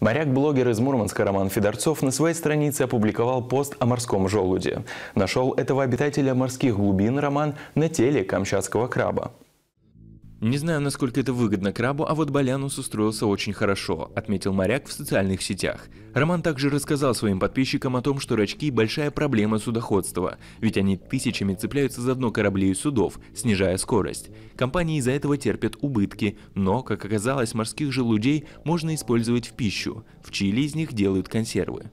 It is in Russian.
Моряк-блогер из Мурманска Роман Федорцов на своей странице опубликовал пост о морском желуде. Нашел этого обитателя морских глубин Роман на теле камчатского краба. Не знаю, насколько это выгодно крабу, а вот Балянус устроился очень хорошо, отметил моряк в социальных сетях. Роман также рассказал своим подписчикам о том, что рачки – большая проблема судоходства, ведь они тысячами цепляются за дно кораблей и судов, снижая скорость. Компании из-за этого терпят убытки, но, как оказалось, морских желудей можно использовать в пищу. В Чили из них делают консервы.